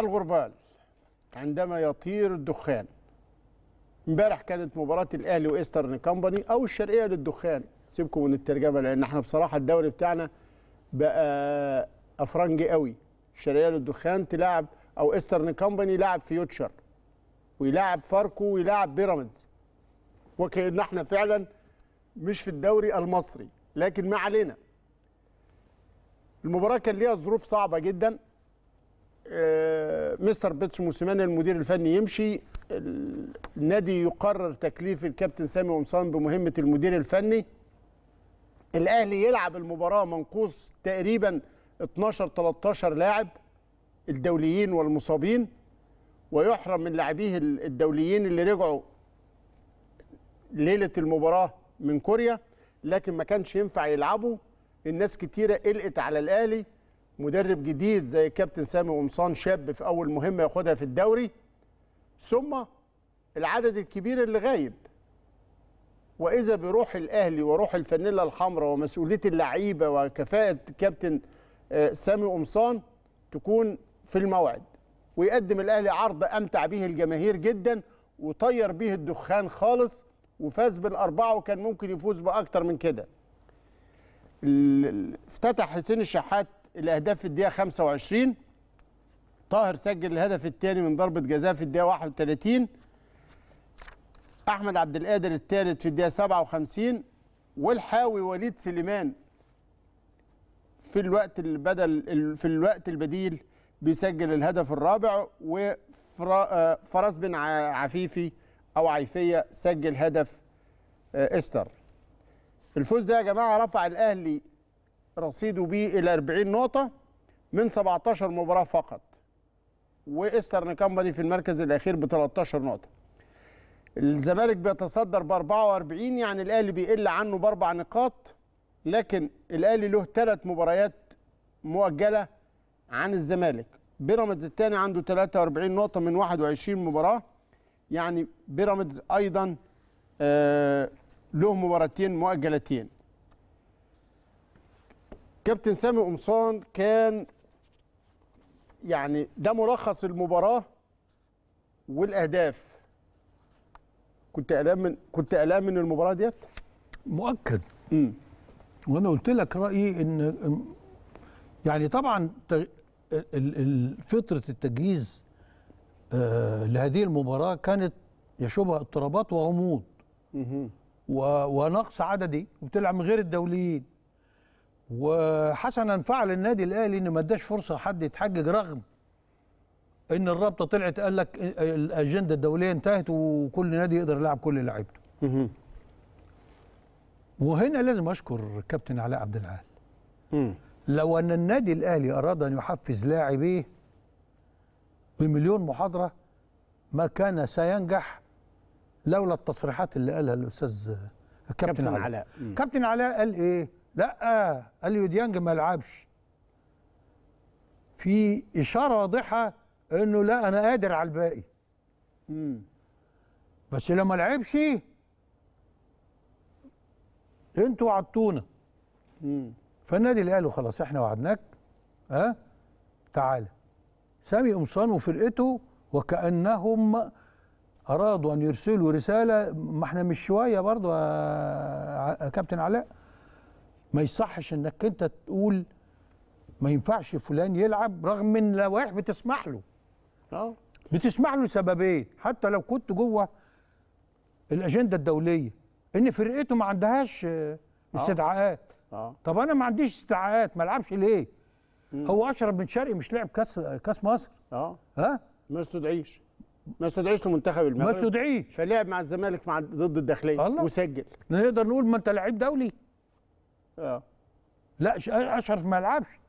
الغربال عندما يطير الدخان امبارح كانت مباراه الاهلي وايسترن كامباني او الشرقيه للدخان سيبكم من الترجمه لان احنا بصراحه الدوري بتاعنا بقى افرنجي قوي الشرقيه للدخان تلعب او ايسترن كامباني لعب فيوتشر ويلعب فاركو ويلعب بيراميدز وكأن احنا فعلا مش في الدوري المصري لكن ما علينا المباراه كان ليها ظروف صعبه جدا آه، مستر بيتس موسيماني المدير الفني يمشي النادي يقرر تكليف الكابتن سامي قمصان بمهمه المدير الفني الاهلي يلعب المباراه منقوص تقريبا 12 13 لاعب الدوليين والمصابين ويحرم من لاعبيه الدوليين اللي رجعوا ليله المباراه من كوريا لكن ما كانش ينفع يلعبوا الناس كتيره قلقت على الاهلي مدرب جديد زي الكابتن سامي قمصان شاب في اول مهمه ياخدها في الدوري ثم العدد الكبير اللي غايب واذا بروح الاهلي وروح الفانيلا الحمراء ومسؤوليه اللعيبه وكفاءه كابتن آه، سامي قمصان تكون في الموعد ويقدم الاهلي عرض امتع به الجماهير جدا وطير به الدخان خالص وفاز بالاربعه وكان ممكن يفوز باكتر من كده افتتح حسين الشحات الاهداف في الدقيقه 25 طاهر سجل الهدف الثاني من ضربه جزاء في الدقيقه 31 احمد عبد القادر الثالث في الدقيقه 57 والحاوي وليد سليمان في الوقت البدل في الوقت البديل بيسجل الهدف الرابع وفراس آه، بن عفيفي او عيفيه سجل هدف آه، استر الفوز ده يا جماعه رفع الاهلي رصيده بيه الى 40 نقطه من 17 مباراه فقط وايسترن كامباني في المركز الاخير ب 13 نقطه الزمالك بيتصدر ب 44 يعني الاهلي بيقل عنه باربع نقاط لكن الاهلي له ثلاث مباريات مؤجله عن الزمالك بيراميدز الثاني عنده 43 نقطه من 21 مباراه يعني بيراميدز ايضا آه له مباراتين مؤجلتين كابتن سامي قمصان كان يعني ده ملخص المباراه والاهداف كنت قلقان من كنت قلقان من المباراه ديت مؤكد امم وانا قلت لك رايي ان يعني طبعا فتره التجهيز آه، لهذه المباراه كانت يشوبها اضطرابات وغموض ونقص عددي وبتلعب من غير الدوليين وحسنا فعل النادي الاهلي ان ما اداش فرصه حد يتحجج رغم ان الرابطه طلعت قال لك الاجنده الدوليه انتهت وكل نادي يقدر يلعب كل لعيبته. وهنا لازم اشكر الكابتن علاء عبد العال. لو ان النادي الاهلي اراد ان يحفز لاعبيه بمليون محاضره ما كان سينجح لولا التصريحات اللي قالها الاستاذ الكابتن علاء. كابتن علاء قال ايه؟ لا اليو ديانج ما لعبش في اشاره واضحه انه لا انا قادر على الباقي امم بس لما لعبش انتوا وعدتونا فالنادي اللي قالوا خلاص احنا وعدناك ها أه؟ تعالى سامي قمصان وفرقته وكانهم ارادوا ان يرسلوا رساله ما احنا مش شويه برضو يا كابتن علاء ما يصحش انك انت تقول ما ينفعش فلان يلعب رغم ان اللوائح بتسمح له اه بتسمح له سببين ايه؟ حتى لو كنت جوه الاجنده الدوليه ان فرقته ما عندهاش آه، اه. استدعاءات اه طب انا ما عنديش استدعاءات ما العبش ليه مم. هو اشرف بن شرقي مش لعب كاس كاس مصر اه ها ما استدعيش ما استدعيش لمنتخب المغرب ما استدعيش فلعب مع الزمالك مع ضد الداخليه وسجل نقدر نقول ما انت لعيب دولي آه. لا اشرف ما يلعبش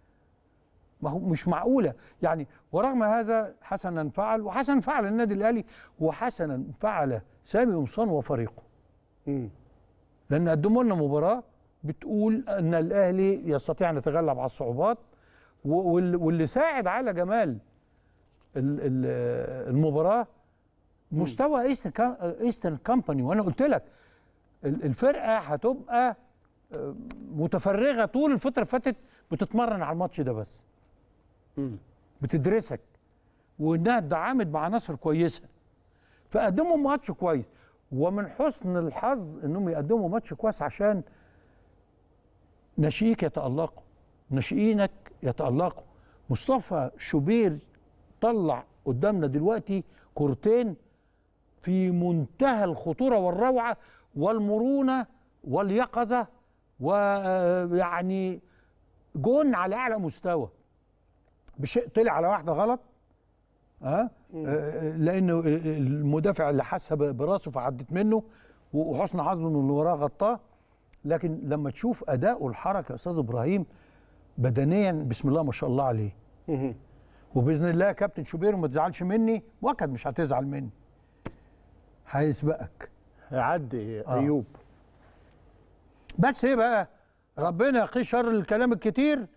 ما هو مش معقوله يعني ورغم هذا حسنا فعل وحسنا فعل النادي الاهلي وحسنا فعل سامي قمصان وفريقه امم لان قدموا لنا مباراه بتقول ان الاهلي يستطيع ان يتغلب على الصعوبات واللي ساعد على جمال المباراه مستوى ايسترن كامباني وانا قلت لك الفرقه هتبقى متفرغه طول الفتره اللي فاتت بتتمرن على الماتش ده بس بتدرسك وانها اتدعمت بعناصر كويسه فقدموا ماتش كويس ومن حسن الحظ انهم يقدموا ماتش كويس عشان ناشئيك يتالقوا ناشئينك يتالقوا مصطفى شوبير طلع قدامنا دلوقتي كورتين في منتهى الخطوره والروعه والمرونه واليقظه ويعني جون على اعلى مستوى بشيء طلع على واحده غلط ها أه؟ لانه المدافع اللي حاسها براسه فعدت منه وحسن حظه انه اللي وراه غطاه لكن لما تشوف اداؤه الحركه يا استاذ ابراهيم بدنيا بسم الله ما شاء الله عليه وباذن الله يا كابتن شوبير ما تزعلش مني واكد مش هتزعل مني هيسبقك هيعدي ايوب آه. بس ايه بقى ربنا يقيه شر الكلام الكتير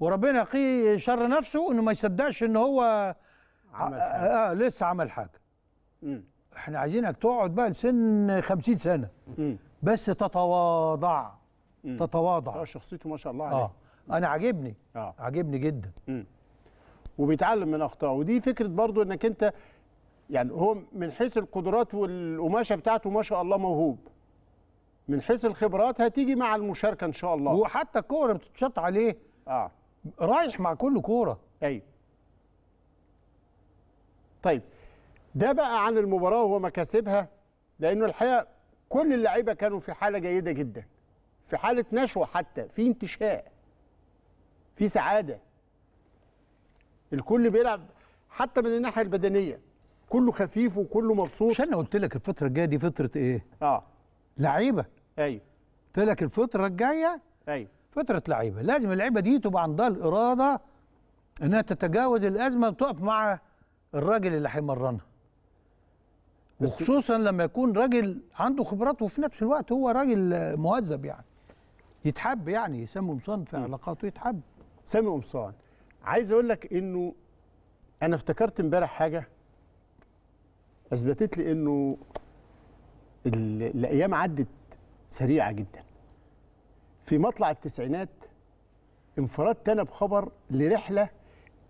وربنا يقيه شر نفسه انه ما يصدقش ان هو عمل آه، حاجة. آه, لسه عمل حاجه مم. احنا عايزينك تقعد بقى لسن 50 سنه مم. بس تتواضع مم. تتواضع شخصيته ما شاء الله عليه آه. انا عاجبني آه. عاجبني جدا مم. وبيتعلم من اخطائه ودي فكره برضو انك انت يعني هو من حيث القدرات والقماشه بتاعته ما شاء الله موهوب من حيث الخبرات هتيجي مع المشاركه ان شاء الله وحتى الكوره اللي بتتشط عليه اه رايح مع كل كوره ايوه طيب ده بقى عن المباراه ومكاسبها لانه الحقيقه كل اللعيبه كانوا في حاله جيده جدا في حاله نشوه حتى في انتشاء في سعاده الكل بيلعب حتى من الناحيه البدنيه كله خفيف وكله مبسوط عشان انا قلت لك الفتره الجايه دي فتره ايه اه لعيبه ايوه قلت لك الفتره الجايه ايوه فتره لعيبه لازم اللعيبه دي تبقى عندها الاراده انها تتجاوز الازمه وتقف مع الراجل اللي هيمرنها وخصوصا لما يكون راجل عنده خبرات وفي نفس الوقت هو راجل مهذب يعني يتحب يعني سامي قمصان في علاقاته يتحب سامي قمصان عايز اقول لك انه انا افتكرت امبارح حاجه اثبتت لي انه الايام عدت سريعه جدا في مطلع التسعينات انفردت انا بخبر لرحله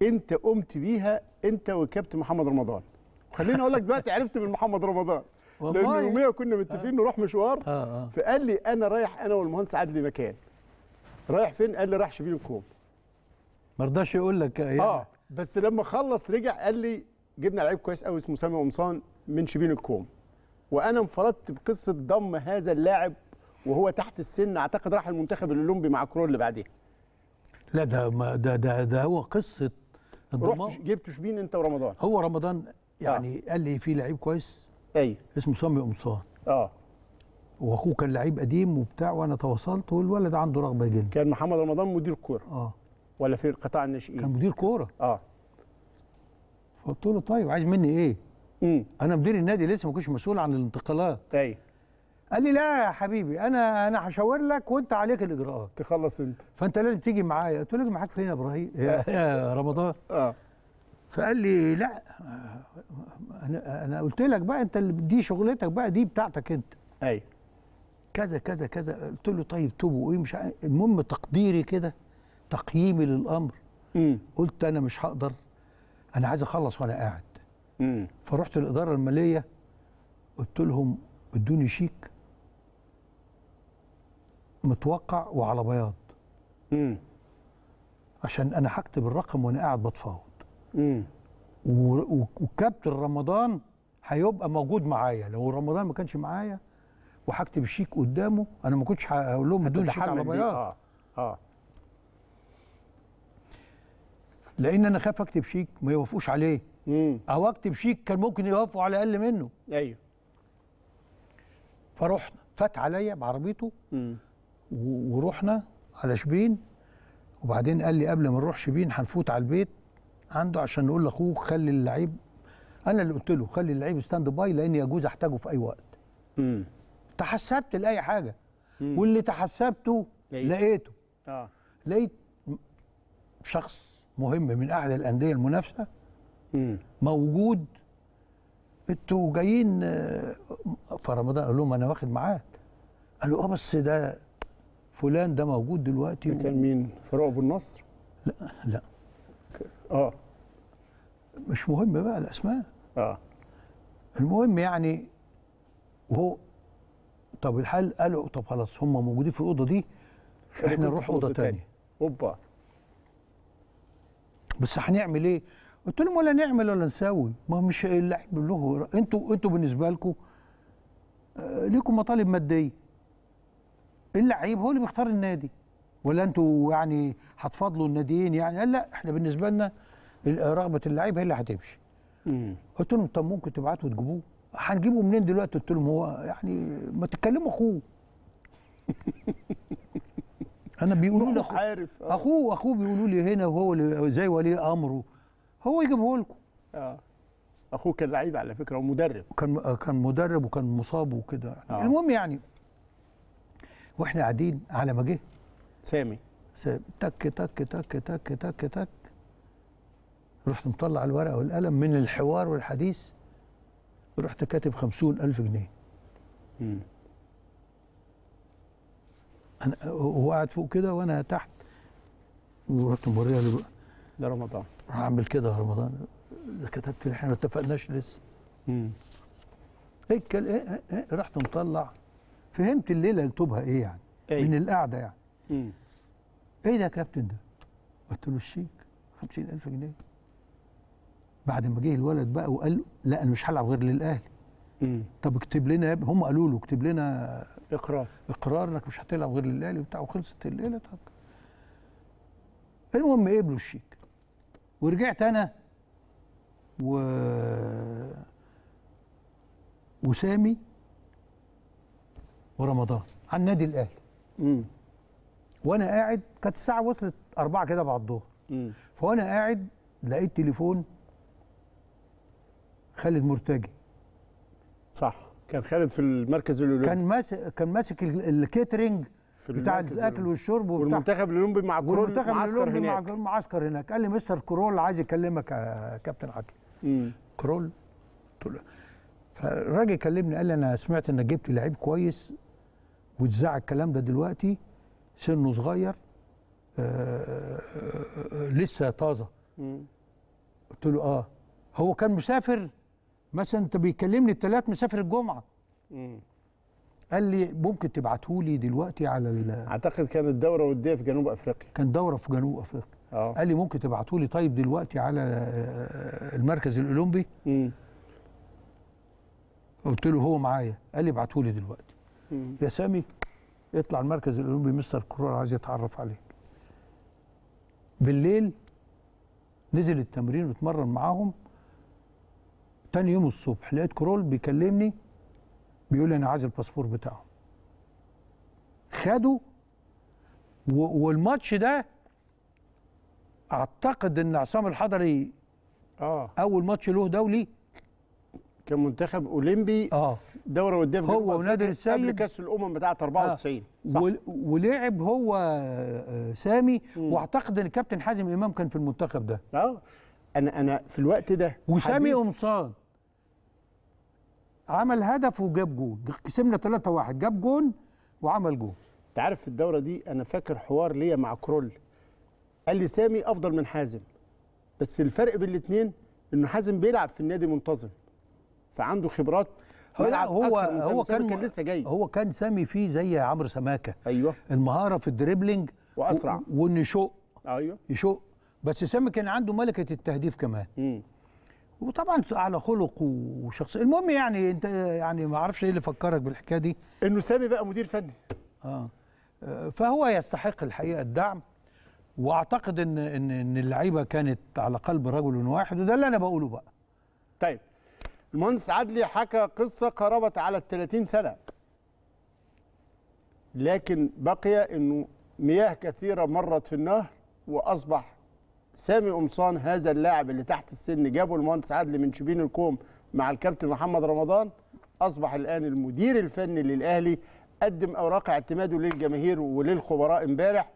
انت قمت بيها انت وكابتن محمد رمضان وخليني اقول لك دلوقتي عرفت من محمد رمضان لان يوميا كنا متفقين نروح مشوار آه، آه. فقال لي انا رايح انا والمهندس عدلي مكان رايح فين قال لي رايح شبين الكوم ما رضاش يقول لك يعني. اه بس لما خلص رجع قال لي جبنا لعيب كويس قوي اسمه سامي قمصان من شبين الكوم وانا انفردت بقصه ضم هذا اللاعب وهو تحت السن اعتقد راح المنتخب الاولمبي مع كرول بعديها لا ده ده ده, ده هو قصه الضمان رحت جبت شبين انت ورمضان هو رمضان يعني آه. قال لي في لعيب كويس ايوه اسمه سامي قمصان اه واخوه كان لعيب قديم وبتاع وانا تواصلت والولد عنده رغبه جدا كان محمد رمضان مدير كوره اه ولا في قطاع الناشئين كان مدير كوره اه فقلت له طيب عايز مني ايه امم انا مدير النادي لسه ما كنتش مسؤول عن الانتقالات ايوه قال لي لا يا حبيبي انا انا هشاور لك وانت عليك الاجراءات تخلص انت فانت لازم تيجي معايا قلت له معاك فين يا ابراهيم يا رمضان اه فقال لي لا انا انا قلت لك بقى انت اللي دي شغلتك بقى دي بتاعتك انت ايوه كذا كذا كذا قلت له طيب توبوا ايه مش المهم تقديري كده تقييمي للامر م. قلت انا مش هقدر انا عايز اخلص وانا قاعد م. فرحت الاداره الماليه قلت لهم ادوني شيك متوقع وعلى بياض امم عشان انا هكتب الرقم وانا قاعد بتفاوض امم وكابتن رمضان هيبقى موجود معايا لو رمضان ما كانش معايا وهكتب الشيك قدامه انا ما كنتش هقول لهم بدون شيك على بياض اه اه لان انا خاف اكتب شيك ما يوافقوش عليه مم. او اكتب شيك كان ممكن يوافقوا على اقل منه ايوه فرحنا فات عليا بعربيته مم. ورحنا على شبين وبعدين قال لي قبل ما نروح شبين هنفوت على البيت عنده عشان نقول لاخوه خلي اللعيب انا اللي قلت له خلي اللعيب ستاند باي لان يجوز احتاجه في اي وقت امم تحسبت لاي حاجه مم. واللي تحسبته لقيته اه لقيت شخص مهم من اعلى الانديه المنافسه مم. موجود انتوا جايين آه، فرمضان قال لهم انا واخد معاك قالوا اه بس ده فلان ده موجود دلوقتي كان و... مين فاروق ابو النصر لا لا اه مش مهم بقى الاسماء اه المهم يعني وهو طب الحال قالوا طب خلاص هم موجودين في الاوضه دي احنا نروح اوضه ثانيه اوبا بس هنعمل ايه؟ قلت لهم ولا نعمل ولا نسوي ما هو مش اللاعب له انتوا انتوا بالنسبه لكم آه ليكم مطالب ماديه اللعيب هو اللي بيختار النادي ولا انتوا يعني هتفضلوا الناديين يعني قال لا احنا بالنسبه لنا رغبه اللعيب هي اللي هتمشي قلت لهم طب ممكن تبعتوا تجيبوه هنجيبه منين دلوقتي قلت لهم هو يعني ما تتكلموا اخوه انا بيقولوا لي عارف آه. اخوه اخوه بيقولوا لي هنا وهو زي ولي امره هو يجيبه لكم اه اخوه كان لعيب على فكره ومدرب كان كان مدرب وكان مصاب وكده يعني. آه. المهم يعني واحنا قاعدين على ما جه سامي سامي تك تك تك تك تك تك رحت مطلع الورقه والقلم من الحوار والحديث رحت كاتب خمسون ألف جنيه امم أنا هو قاعد فوق كده وأنا تحت ورحت موريها له ده رمضان راح أعمل كده رمضان ده كتبت إحنا ما اتفقناش لسه امم ايه, ايه, ايه رحت مطلع فهمت الليله التوبها ايه يعني أي. أيوة. من القعده يعني مم. ايه ده يا كابتن ده قلت له الشيك 50000 جنيه بعد ما جه الولد بقى وقال له لا انا مش هلعب غير للاهلي طب اكتب لنا يا هم قالوا له اكتب لنا اقرار اقرار انك مش هتلعب غير للاهلي وبتاع وخلصت الليله طب المهم قبلوا إيه الشيك ورجعت انا و وسامي ورمضان على النادي الاهلي امم وانا قاعد كانت الساعه وصلت أربعة كده بعد الظهر فانا قاعد لقيت تليفون خالد مرتجي صح كان خالد في المركز الاولمبي كان ماسك كان ماسك الكيترينج بتاع الاكل والشرب وبتاع والمنتخب الاولمبي مع كرول والمنتخب هناك مع معسكر هناك قال لي مستر كرول عايز يكلمك يا كابتن عادل كرول قلت له فالراجل كلمني قال لي انا سمعت انك جبت لعيب كويس واتذاع الكلام ده دلوقتي سنه صغير آآ آه، آآ آه، آه، لسه طازه قلت له اه هو كان مسافر مثلا انت بيكلمني الثلاث مسافر الجمعه قال لي ممكن تبعته لي دلوقتي على اعتقد كانت دوره وديه في جنوب افريقيا كان دوره في جنوب افريقيا أوه. قال لي ممكن تبعته لي طيب دلوقتي على المركز الاولمبي قلت له هو معايا قال لي ابعته لي دلوقتي يا سامي اطلع المركز الاولمبي مستر كرول عايز يتعرف عليك بالليل نزل التمرين واتمرن معاهم تاني يوم الصبح لقيت كرول بيكلمني بيقول لي انا عايز الباسبور بتاعه خده والماتش ده اعتقد ان عصام الحضري اه اول ماتش له دولي كان منتخب اولمبي اه دوره وديه في هو ونادر السيد قبل كاس الامم بتاعه 94 آه صح ولعب هو آه، سامي مم. واعتقد ان الكابتن حازم امام كان في المنتخب ده اه انا انا في الوقت ده وسامي قمصان عمل هدف وجاب جون كسبنا 3-1 جاب جون وعمل جون انت عارف في الدوره دي انا فاكر حوار ليا مع كرول قال لي سامي افضل من حازم بس الفرق بين الاثنين انه حازم بيلعب في النادي منتظم فعنده خبرات ملعب هو هو كان, كان لسه جاي هو كان سامي فيه زي عمرو سماكه ايوه المهاره في الدريبلينج واسرع وانه يشق ايوه يشق بس سامي كان عنده ملكه التهديف كمان امم وطبعا على خلق وشخصيه المهم يعني انت يعني ما اعرفش ايه اللي فكرك بالحكايه دي انه سامي بقى مدير فني اه فهو يستحق الحقيقه الدعم واعتقد ان ان ان اللعيبه كانت على قلب رجل واحد وده اللي انا بقوله بقى طيب المهندس عدلي حكى قصه قربت على ال 30 سنه لكن بقي انه مياه كثيره مرت في النهر واصبح سامي قمصان هذا اللاعب اللي تحت السن جابه المهندس عدلي من شبين الكوم مع الكابتن محمد رمضان اصبح الان المدير الفني للاهلي قدم اوراق اعتماده للجماهير وللخبراء امبارح